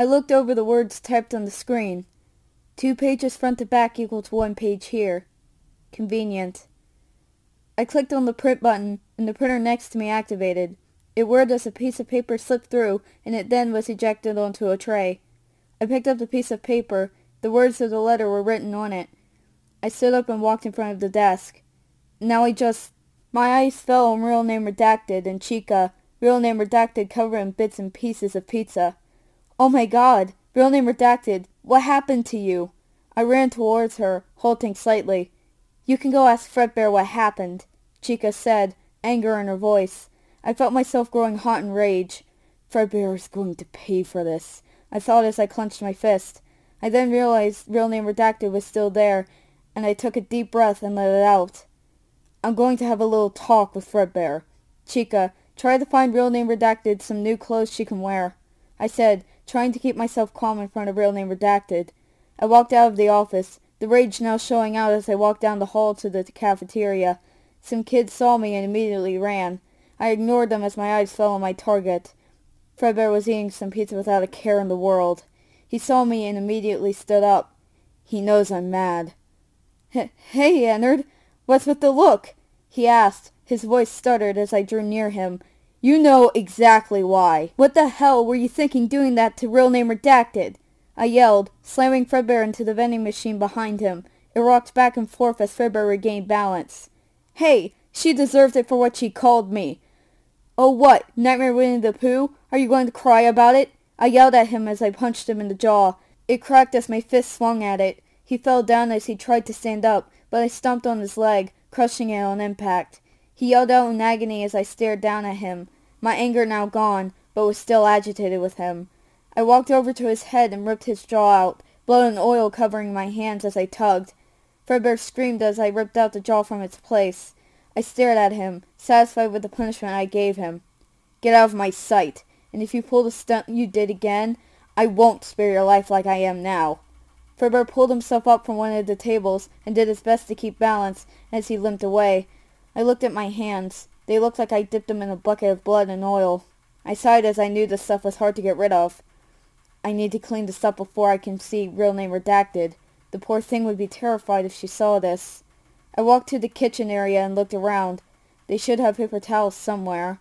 I looked over the words typed on the screen. Two pages front to back equal to one page here. Convenient. I clicked on the print button, and the printer next to me activated. It whirred as a piece of paper slipped through, and it then was ejected onto a tray. I picked up the piece of paper. The words of the letter were written on it. I stood up and walked in front of the desk. Now I just... My eyes fell on real name redacted and Chica, real name redacted covered in bits and pieces of pizza. Oh my god! Real name redacted. What happened to you? I ran towards her, halting slightly. You can go ask Fredbear what happened, Chica said, anger in her voice. I felt myself growing hot in rage. Fredbear is going to pay for this. I thought as I clenched my fist. I then realized real name redacted was still there, and I took a deep breath and let it out. I'm going to have a little talk with Fredbear. Chica, try to find real name redacted some new clothes she can wear. I said, trying to keep myself calm in front of real name redacted. I walked out of the office, the rage now showing out as I walked down the hall to the cafeteria. Some kids saw me and immediately ran. I ignored them as my eyes fell on my target. Fredbear was eating some pizza without a care in the world. He saw me and immediately stood up. He knows I'm mad. Hey, Ennard, what's with the look? He asked. His voice stuttered as I drew near him, you know exactly why. What the hell were you thinking doing that to real name redacted? I yelled, slamming Fredbear into the vending machine behind him. It rocked back and forth as Fredbear regained balance. Hey, she deserved it for what she called me. Oh what, Nightmare Winnie the Pooh? Are you going to cry about it? I yelled at him as I punched him in the jaw. It cracked as my fist swung at it. He fell down as he tried to stand up, but I stomped on his leg, crushing it on impact. He yelled out in agony as I stared down at him, my anger now gone, but was still agitated with him. I walked over to his head and ripped his jaw out, blood and oil covering my hands as I tugged. Fredbear screamed as I ripped out the jaw from its place. I stared at him, satisfied with the punishment I gave him. Get out of my sight, and if you pull the stunt you did again, I won't spare your life like I am now. Fredbear pulled himself up from one of the tables and did his best to keep balance as he limped away, I looked at my hands. They looked like I dipped them in a bucket of blood and oil. I sighed as I knew this stuff was hard to get rid of. I need to clean this up before I can see real name redacted. The poor thing would be terrified if she saw this. I walked to the kitchen area and looked around. They should have paper towels somewhere.